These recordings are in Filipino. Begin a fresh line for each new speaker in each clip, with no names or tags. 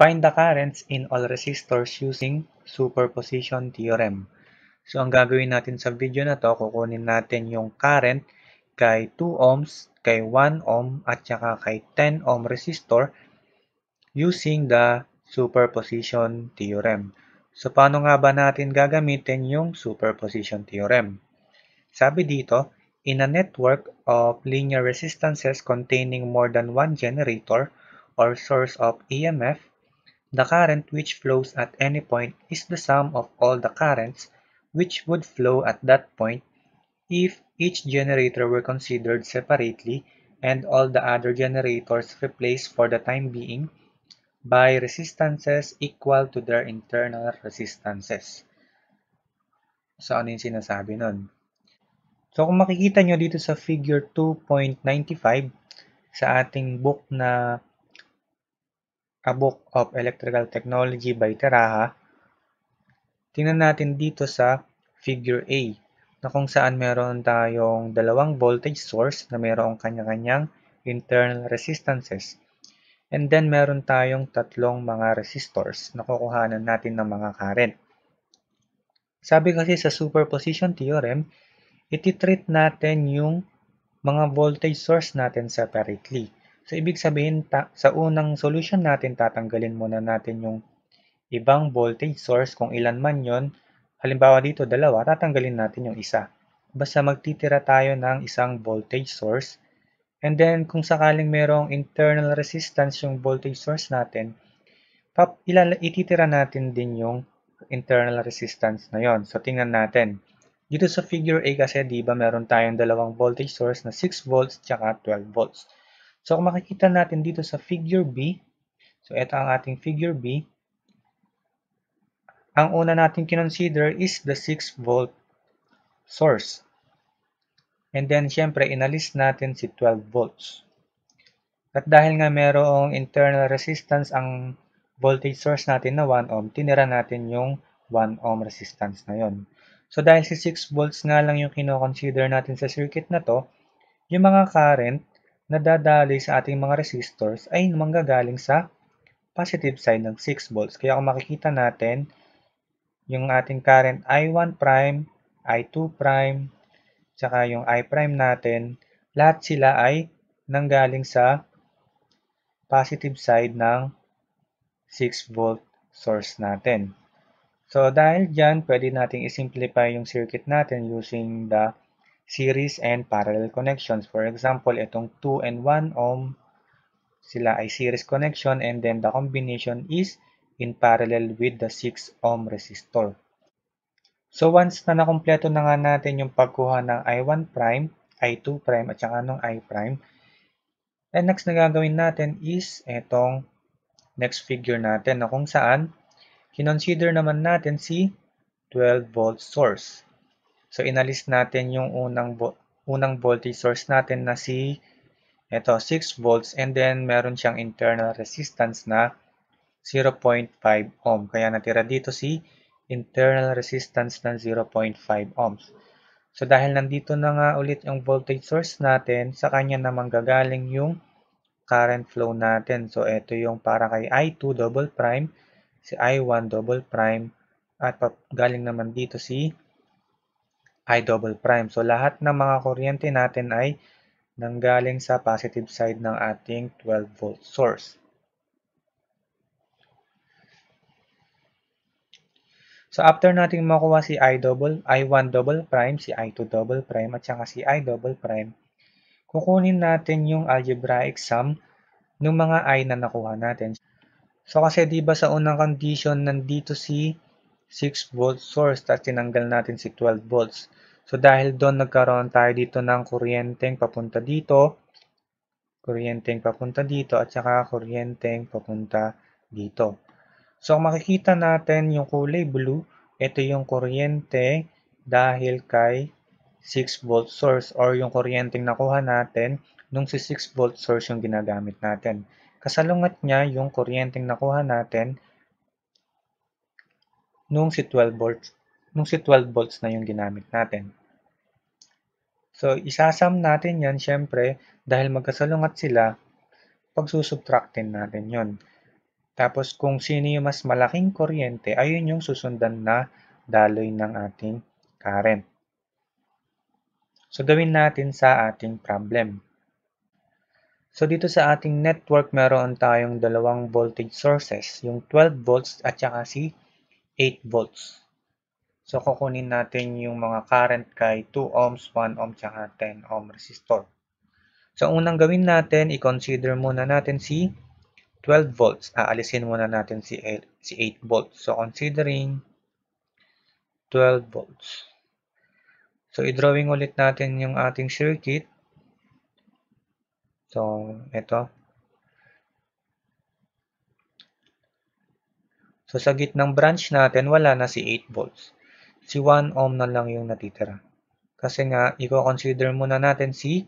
Find the currents in all resistors using superposition theorem. So, ang gagawin natin sa video na to, kukunin natin yung current kay 2 ohms, kay 1 ohm, at saka kay 10 ohm resistor using the superposition theorem. So, paano nga ba natin gagamitin yung superposition theorem? Sabi dito, in a network of linear resistances containing more than one generator or source of EMF, The current which flows at any point is the sum of all the currents which would flow at that point if each generator were considered separately and all the other generators replaced for the time being by resistances equal to their internal resistances. So, ano yung sinasabi nun? So, kung makikita nyo dito sa figure 2.95 sa ating book na A Book of Electrical Technology by Teraha, tingnan natin dito sa figure A na kung saan meron tayong dalawang voltage source na merong kanya-kanyang internal resistances. And then meron tayong tatlong mga resistors na kukuhanan natin ng mga current. Sabi kasi sa superposition theorem, ititreat natin yung mga voltage source natin separately. So, ibig sabihin, ta- sa unang solution natin, tatanggalin muna natin yung ibang voltage source, kung ilan man yon Halimbawa dito, dalawa, tatanggalin natin yung isa. Basta magtitira tayo ng isang voltage source. And then, kung sakaling merong internal resistance yung voltage source natin, pap ilala ititira natin din yung internal resistance na yon. So, tingnan natin. Dito sa figure A kasi, di ba, meron tayong dalawang voltage source na 6 volts tsaka 12 volts. So kung makikita natin dito sa figure B, so ito ang ating figure B, ang una natin kinonsider is the 6 volt source. And then syempre inalis natin si 12 volts. At dahil nga merong internal resistance ang voltage source natin na 1 ohm, tinira natin yung 1 ohm resistance na yon. So dahil si 6 volts nga lang yung kinoconsider natin sa circuit na to, yung mga current na dadali sa ating mga resistors ay manggagaling sa positive side ng 6 volts. Kaya kung makikita natin, yung ating current I1 prime, I2 prime, tsaka yung I prime natin, lahat sila ay nanggaling sa positive side ng 6 volt source natin. So, dahil dyan, pwede nating isimplify yung circuit natin using the series and parallel connections. For example, itong 2 and 1 ohm, sila ay series connection and then the combination is in parallel with the 6 ohm resistor. So once na nakumpleto na nga natin yung pagkuha ng I1 prime, I2 prime at saka nung I prime, and next na gagawin natin is itong next figure natin na kung saan kinonsider naman natin si 12 volt source. So, inalis natin yung unang, unang voltage source natin na si ito, 6 volts. And then, meron siyang internal resistance na 0.5 ohm. Kaya natira dito si internal resistance ng 0.5 ohms. So, dahil nandito na nga ulit yung voltage source natin, sa kanya naman gagaling yung current flow natin. So, ito yung para kay I2 double prime, si I1 double prime, at galing naman dito si I double prime. So lahat ng mga kuryente natin ay nanggaling sa positive side ng ating 12 volt source. So after nating makuha si I double, I1 double prime, si I2 double prime at saka si I double prime, kukunin natin yung algebraic sum ng mga I na nakuha natin. So kasi 'di ba sa unang condition nandito si 6 volt source tapos tinanggal natin si 12 volts. So dahil doon nagkaroon tayo dito ng kuryenteng papunta dito, kuryenteng papunta dito at saka kuryenteng papunta dito. So makikita natin yung kulay blue, ito yung kuryente dahil kay 6 volt source or yung kuryenteng nakuha natin nung si 6 volt source yung ginagamit natin. Kasalungat niya yung kuryenteng nakuha natin nung si 12 volts nung si 12 volts na yung ginamit natin. So, isasum natin yan syempre dahil magkasalungat sila, pagsusubtractin natin yon. Tapos kung sino yung mas malaking kuryente, ayun yung susundan na daloy ng ating current. So, gawin natin sa ating problem. So dito sa ating network, meron tayong dalawang voltage sources, yung 12 volts at saka si 8 volts. So, kukunin natin yung mga current kay 2 ohms, 1 ohm, tsaka 10 ohm resistor. So, unang gawin natin, i-consider muna natin si 12 volts. Aalisin muna natin si 8, si 8 volts. So, considering 12 volts. So, i-drawing ulit natin yung ating circuit. So, ito. So, sa gitnang branch natin, wala na si 8 volts si 1 ohm na lang yung natitira. Kasi nga, i-consider muna natin si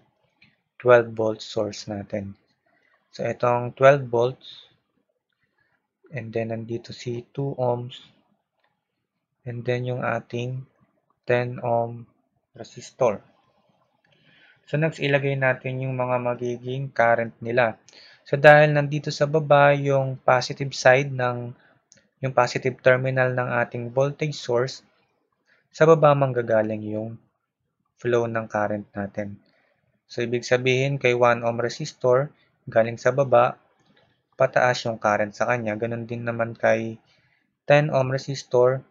12 volt source natin. So, itong 12 volts, and then nandito si 2 ohms, and then yung ating 10 ohm resistor. So, next ilagay natin yung mga magiging current nila. So, dahil nandito sa baba yung positive side ng, yung positive terminal ng ating voltage source, sa baba manggagaling yung flow ng current natin. So, ibig sabihin, kay 1 ohm resistor, galing sa baba, pataas yung current sa kanya. Ganon din naman kay 10 ohm resistor,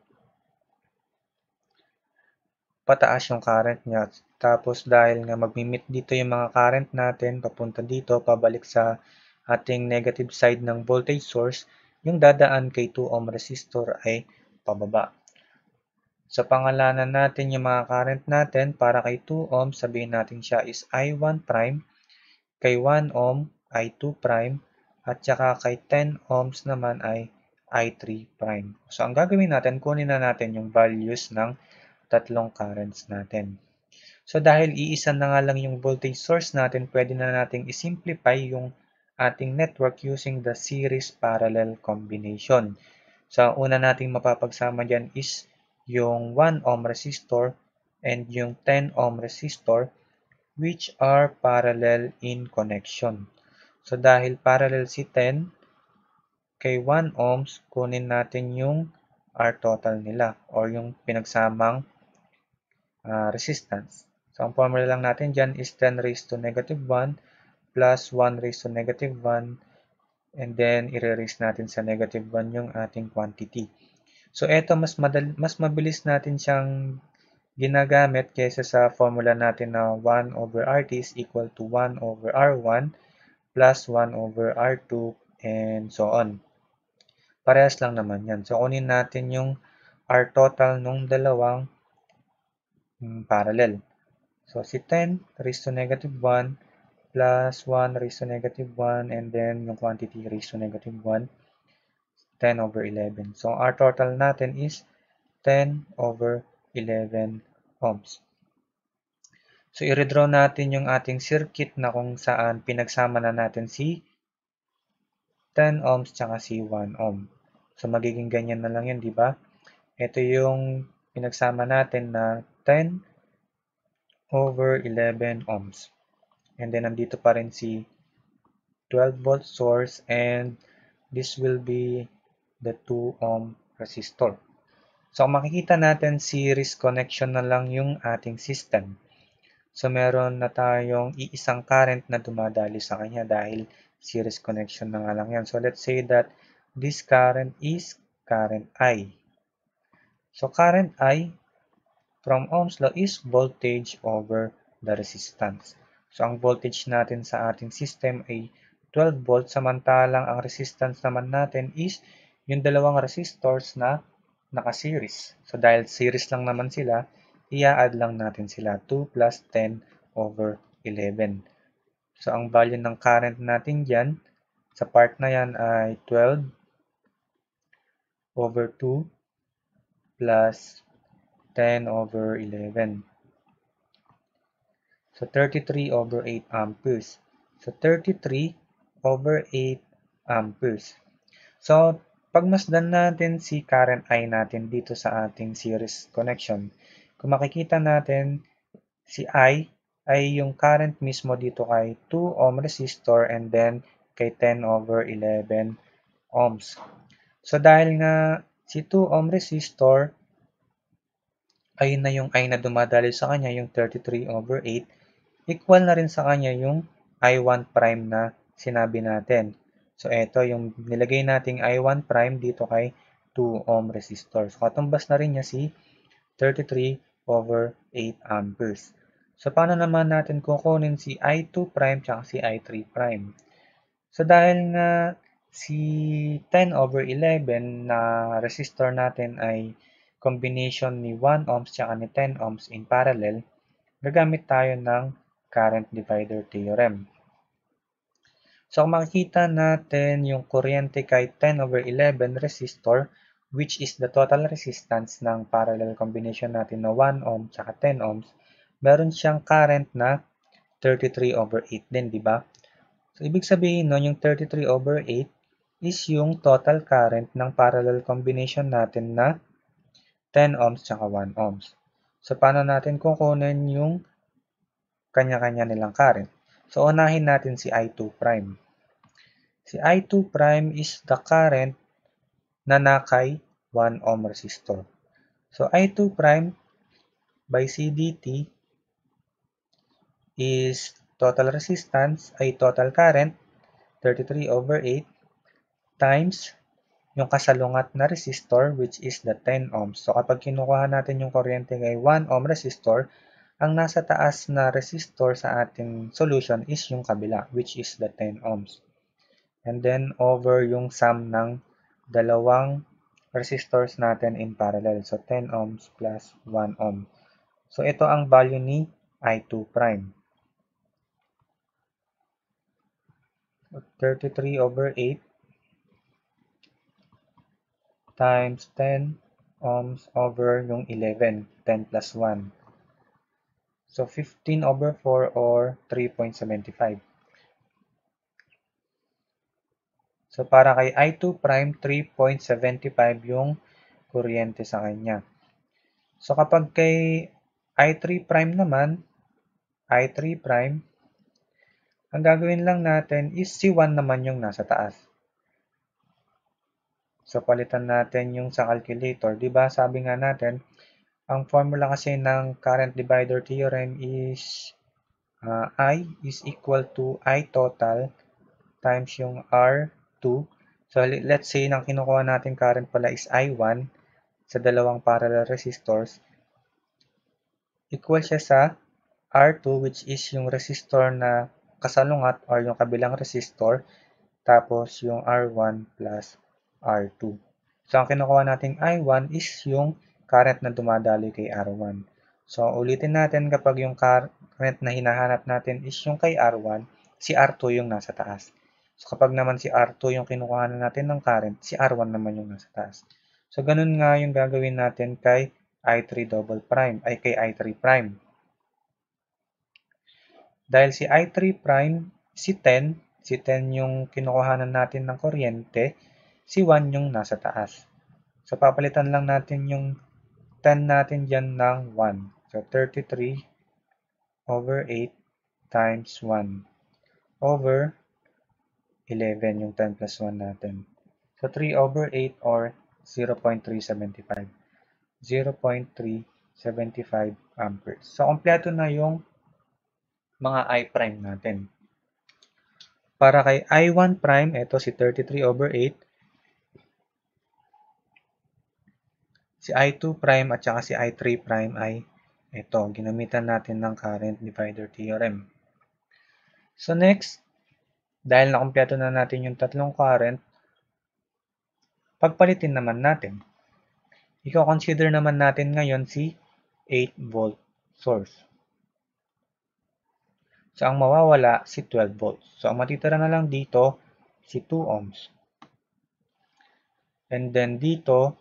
pataas yung current niya. Tapos, dahil nga magmimit dito yung mga current natin, papunta dito, pabalik sa ating negative side ng voltage source, yung dadaan kay 2 ohm resistor ay pababa. Sa pangalanan natin yung mga current natin para kay 2 ohm, sabihin natin siya is I1 prime, kay 1 ohm, I2 prime, at saka kay 10 ohms naman ay I3 prime. So, ang gagawin natin, kunin na natin yung values ng tatlong currents natin. So, dahil iisa na nga lang yung voltage source natin, pwede na nating isimplify yung ating network using the series parallel combination. So, una nating mapapagsama dyan is yung 1 ohm resistor and yung 10 ohm resistor which are parallel in connection. So dahil parallel si 10 kay 1 ohms, kunin natin yung R total nila or yung pinagsamang uh, resistance. So ang formula lang natin dyan is 10 raised to negative 1 plus 1 raised to negative 1 and then i-raise natin sa negative 1 yung ating quantity. So, ito mas, madal mas mabilis natin siyang ginagamit kaysa sa formula natin na 1 over RT is equal to 1 over R1 plus 1 over R2 and so on. Parehas lang naman yan. So, kunin natin yung R total nung dalawang mm, parallel. So, si 10 raised to negative 1 plus 1 raised to negative 1 and then yung quantity raised to negative 1 10 over 11. So, our total natin is 10 over 11 ohms. So, i-redraw natin yung ating circuit na kung saan pinagsama na natin si 10 ohms tsaka si 1 ohm. So, magiging ganyan na lang yun, di ba? Ito yung pinagsama natin na 10 over 11 ohms. And then, nandito pa rin si 12 volt source and this will be the 2 ohm resistor. So makikita natin, series connection na lang yung ating system. So meron na tayong iisang current na dumadali sa kanya dahil series connection na nga lang yan. So let's say that this current is current I. So current I from Ohm's law is voltage over the resistance. So ang voltage natin sa ating system ay 12 volts samantalang ang resistance naman natin is 0.5 yung dalawang resistors na naka-series. So, dahil series lang naman sila, i-add lang natin sila 2 plus 10 over 11. So, ang value ng current natin dyan, sa part na yan ay 12 over 2 plus 10 over 11. So, 33 over 8 amperes. So, 33 over 8 amperes. So, Pagmasdan natin si current i natin dito sa ating series connection, kung makikita natin si i ay yung current mismo dito kay 2 ohm resistor and then kay 10 over 11 ohms. So dahil nga si 2 ohm resistor ay na yung i na dumadali sa kanya yung 33 over 8 equal na rin sa kanya yung i1 prime na sinabi natin. So, ito yung nilagay nating I1 prime dito kay 2 ohm resistor. So, katumbas na rin niya si 33 over 8 amperes. So, paano naman natin kukunin si I2 prime tsaka si I3 prime? So, dahil na si 10 over 11 na resistor natin ay combination ni 1 ohms tsaka ni 10 ohms in parallel, gagamit tayo ng current divider theorem. So, kung makikita natin yung kuryente kay 10 over 11 resistor, which is the total resistance ng parallel combination natin na 1 ohm tsaka 10 ohms, meron siyang current na 33 over 8 din, di ba? So, ibig sabihin nun, yung 33 over 8 is yung total current ng parallel combination natin na 10 ohms tsaka 1 ohms. So, paano natin kukunin yung kanya-kanya nilang current? So, unahin natin si I2 prime. Si I2 prime is the current na nakay 1 ohm resistor. So, I2 prime by CDT is total resistance ay total current 33 over 8 times yung kasalungat na resistor which is the 10 ohms. So, kapag kinukuha natin yung kuryente kay 1 ohm resistor, ang nasa taas na resistor sa ating solution is yung kabila, which is the 10 ohms. And then, over yung sum ng dalawang resistors natin in parallel. So, 10 ohms plus 1 ohm. So, ito ang value ni I2 prime. 33 over 8 times 10 ohms over yung 11, 10 plus 1. So 15 over 4 or 3.75. So para kay I2 prime, 3.75 yung kuryente sa kanya. So kapag kay I3 prime naman, I3 prime, ang gagawin lang natin is C1 naman yung nasa taas. So palitan natin yung sa calculator. 'di ba Sabi nga natin, ang formula kasi ng current divider theorem is uh, I is equal to I total times yung R2. So, let's say nang kinukuha natin current pala is I1 sa dalawang parallel resistors. Equal siya sa R2 which is yung resistor na kasalungat or yung kabilang resistor. Tapos yung R1 plus R2. So, ang kinukuha nating I1 is yung current na dumadaloy kay R1. So, ulitin natin kapag yung current na hinahanap natin is yung kay R1, si R2 yung nasa taas. So, kapag naman si R2 yung kinukuha na natin ng current, si R1 naman yung nasa taas. So, ganun nga yung gagawin natin kay I3 double prime, ay kay I3 prime. Dahil si I3 prime, si 10, si 10 yung kinukuhanan natin ng kuryente, si 1 yung nasa taas. So, papalitan lang natin yung 10 natin dyan ng 1. So, 33 over 8 times 1 over 11 yung 10 plus 1 natin. So, 3 over 8 or 0.375. 0.375 amperes. So, kompleto na yung mga I prime natin. Para kay I1 prime, ito si 33 over 8, Si I2' prime at saka si I3' prime ay ito, ginamitan natin ng current divider theorem. So next, dahil nakumpleto na natin yung tatlong current, pagpalitin naman natin. Iko-consider naman natin ngayon si 8 volt source. So, ang mawawala si 12 volts. So, ang matitira na lang dito si 2 ohms. And then dito,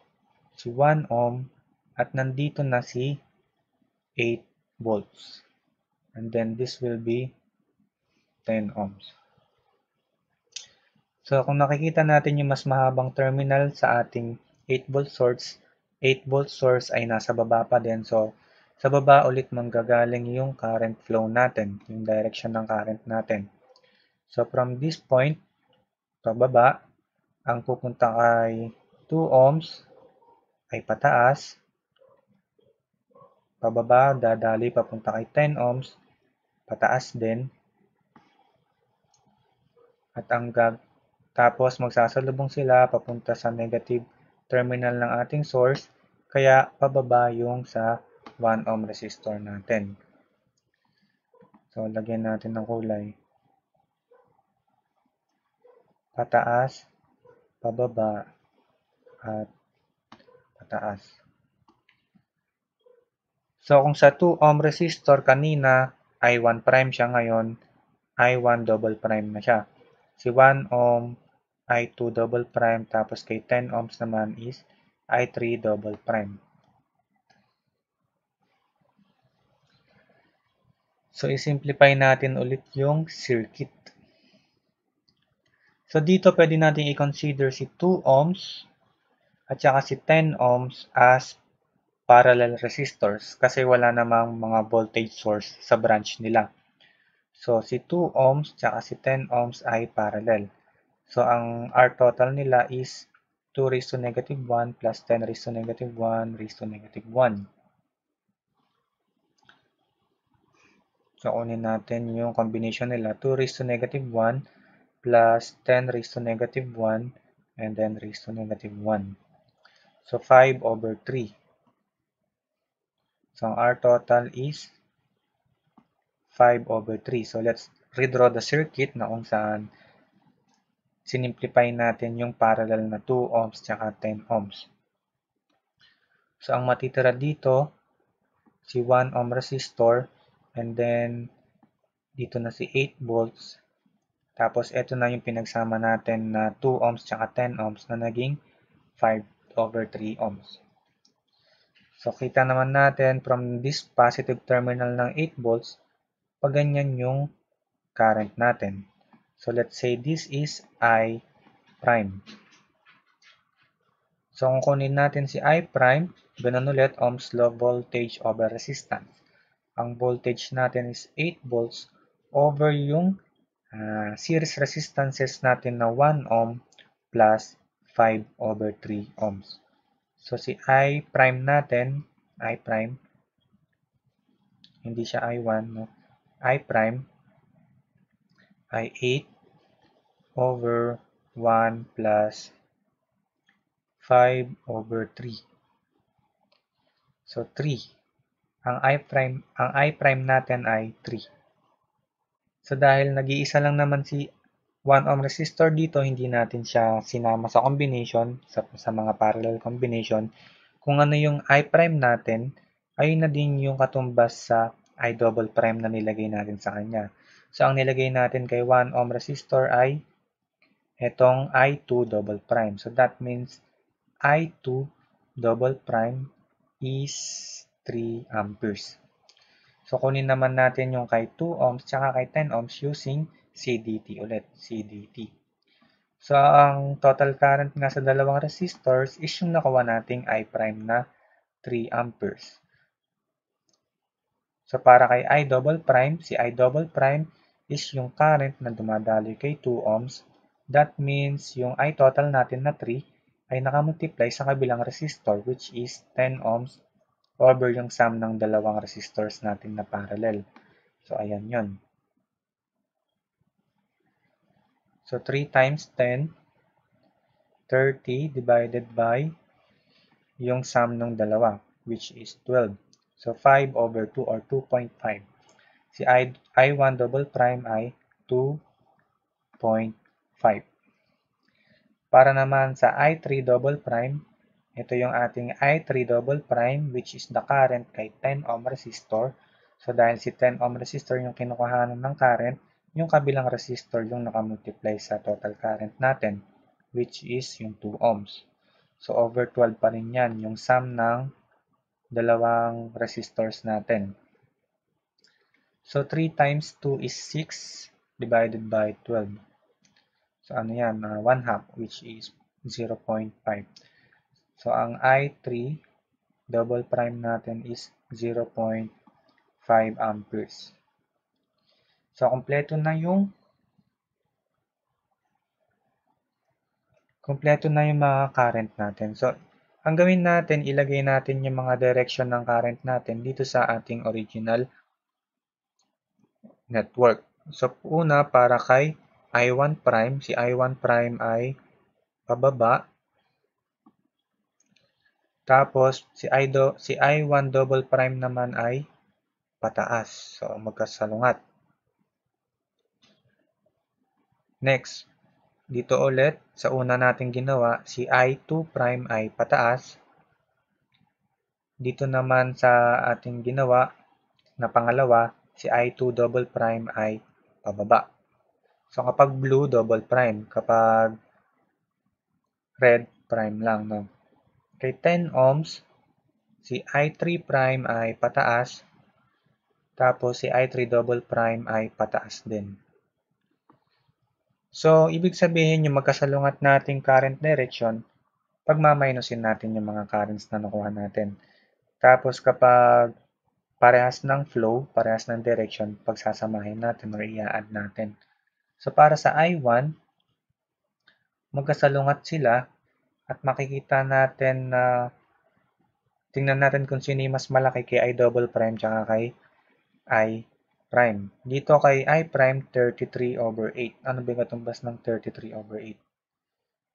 is 1 ohm at nandito na si 8 volts. And then this will be 10 ohms. So kung nakikita natin yung mas mahabang terminal sa ating 8 volt source, 8 volt source ay nasa baba pa din. So sa baba ulit manggagaling yung current flow natin, yung direction ng current natin. So from this point, pababa, ang pupunta kay 2 ohms ay pataas, pababa, dadali papunta kay 10 ohms, pataas din. At ang tapos magsasalubong sila papunta sa negative terminal ng ating source, kaya pababa yung sa 1 ohm resistor natin. So, lagyan natin ng kulay. Pataas, pababa, at taas. So kung sa 2 ohm resistor kanina ay 1 prime siya ngayon, i 1 double prime na siya. Si 1 ohm i 2 double prime tapos kay 10 ohms naman is i 3 double prime. So, isimplify natin ulit yung circuit. So, dito pwede natin i-consider si 2 ohms at saka si 10 ohms as parallel resistors kasi wala namang mga voltage source sa branch nila. So, si 2 ohms at si 10 ohms ay parallel. So, ang R total nila is 2 raised to negative 1 plus 10 raised to negative 1 raised to negative 1. So, kunin natin yung combination nila. 2 raised to negative 1 plus 10 raised to negative 1 and then raised to negative 1. So 5 over 3. So our total is 5 over 3. So let's redraw the circuit na kung saan sinimplify natin yung parallel na 2 ohms tsaka 10 ohms. So ang matitira dito, si 1 ohm resistor and then dito na si 8 volts. Tapos, ito na yung pinagsama natin na 2 ohms tsaka 10 ohms na naging 5 over 3 ohms. So, kita naman natin from this positive terminal ng 8 volts, pag ganyan yung current natin. So, let's say this is I prime. So, kung kunin natin si I prime, ganun ulit Ohm's law voltage over resistance. Ang voltage natin is 8 volts over yung uh, series resistances natin na 1 ohm plus 5 over 3 ohms. So, si I prime natin, I prime, hindi siya I1, no? I prime, I8 over 1 plus 5 over 3. So, 3. Ang I prime, ang I prime natin ay 3. So, dahil nag-iisa lang naman si 1 ohm resistor dito, hindi natin siya sinama sa combination, sa, sa mga parallel combination. Kung ano yung I prime natin, ayun na din yung katumbas sa I double prime na nilagay natin sa kanya. So, ang nilagay natin kay 1 ohm resistor ay itong I2 double prime. So, that means I2 double prime is 3 amperes. So, kunin naman natin yung kay 2 ohms tsaka kay 10 ohms using CDT ulit, CDT. So, ang total current nga sa dalawang resistors is yung nakuha nating I prime na 3 amperes. So, para kay I double prime, si I double prime is yung current na dumadaloy kay 2 ohms. That means yung I total natin na 3 ay nakamultiply sa kabilang resistor which is 10 ohms over yung sum ng dalawang resistors natin na parallel. So, ayan yon So 3 times 10, 30 divided by yung sum ng dalawa, which is 12. So 5 over 2 or 2.5. Si I, I1 double prime ay 2.5. Para naman sa I3 double prime, ito yung ating I3 double prime which is the current kay 10 ohm resistor. So dahil si 10 ohm resistor yung kinukuhanan ng current, yung kabilang resistor yung nakamultiply sa total current natin, which is yung 2 ohms. So, over 12 pa rin yan, yung sum ng dalawang resistors natin. So, 3 times 2 is 6 divided by 12. So, ano yan? Uh, ah, 1 half, which is 0.5. So, ang I3, double prime natin is 0.5 amperes. So, kompleto na yung kompleto na yung mga current natin. So, ang gawin natin, ilagay natin yung mga direction ng current natin dito sa ating original network. So, una para kay I1 prime, si I1 prime ay pababa. Tapos, si, I do, si I1 double prime naman ay pataas. So, magkasalungat. Next, dito ulit sa una nating ginawa, si I2' prime ay pataas. Dito naman sa ating ginawa na pangalawa, si I2 double prime ay pababa. So kapag blue, double prime. Kapag red, prime lang. No? Kay 10 ohms, si I3 prime ay pataas. Tapos si I3 double prime ay pataas din. So, ibig sabihin yung magkasalungat nating current direction, pag maminusin natin yung mga currents na nakuha natin. Tapos kapag parehas ng flow, parehas ng direction, pagsasamahin natin or i-add natin. So, para sa I1, magkasalungat sila at makikita natin na tingnan natin kung sino yung mas malaki kay I double prime tsaka kay I prime. Dito kay i prime, 33 over 8. Ano ba yung katumbas ng 33 over 8?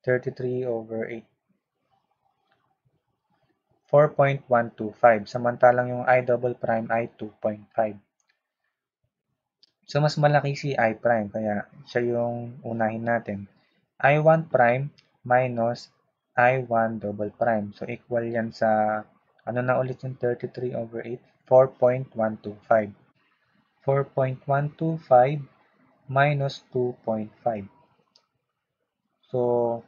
33 over 8. 4.125. Samantalang yung i double prime ay 2.5. So, mas malaki si i prime. Kaya, siya yung unahin natin. i1 prime minus i1 double prime. So, equal yan sa, ano na ulit yung 33 over 8? 4.125. 4.125 minus 2.5. So,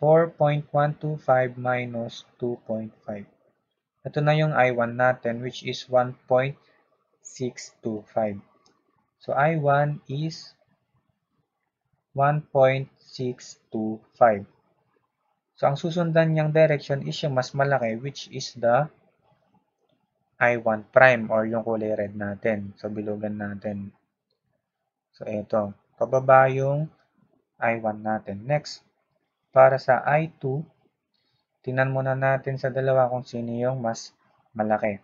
4.125 minus 2.5. Ito na yung I1 natin which is 1.625. So, I1 is 1.625. So, ang susundan niyang direction is yung mas malaki which is the I1 prime or yung kulay red natin. So, bilugan natin. So, ito. Pababa yung I1 natin. Next, para sa I2, tingnan muna natin sa dalawa kung sino yung mas malaki.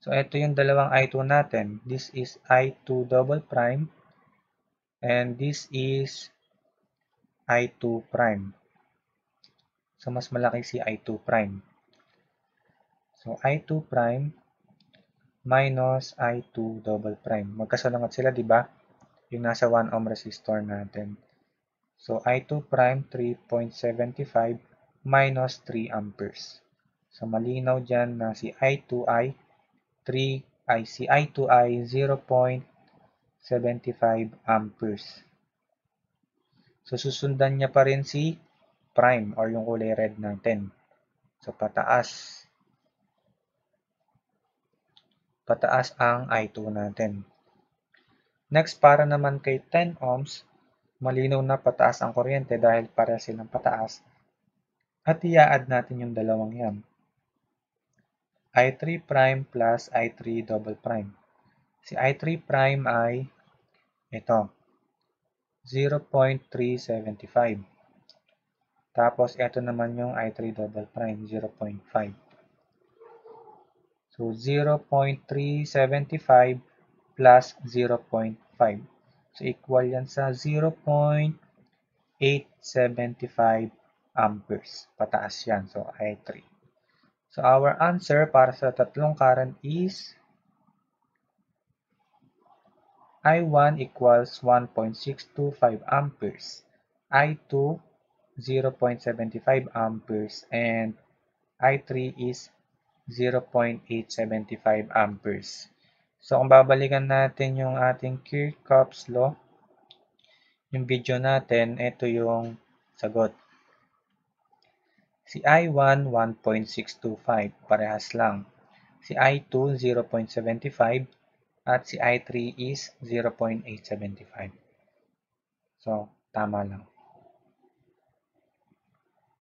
So, ito yung dalawang I2 natin. This is I2 double prime and this is I2 prime. So, mas malaki si I2 prime. So, I2 prime minus I2 double prime. Magkasalungat sila, di ba? Yung nasa 1 ohm resistor natin. So, I2 prime 3.75 minus 3 amperes. So, malinaw dyan na si I2 ay 3, I si I2 ay 0.75 amperes. So, susundan niya pa rin si prime or yung kulay red natin. So, pataas. pataas ang I2 natin. Next, para naman kay 10 ohms, malinaw na pataas ang kuryente dahil para silang pataas. At iaad natin yung dalawang yan. I3 prime plus I3 double prime. Si I3 prime ay ito, 0.375. Tapos, ito naman yung I3 double prime, 0.5. So 0.375 plus 0.5. So equal yan sa 0.875 amperes. Pataas yan. So I3. So our answer para sa tatlong current is I1 equals 1.625 amperes, I2 0.75 amperes, and I3 is 0.875 amperes. So, kung babalikan natin yung ating Kirchhoff's law, yung video natin, ito yung sagot. Si I1, 1.625, parehas lang. Si I2, 0.75, at si I3 is 0.875. So, tama lang.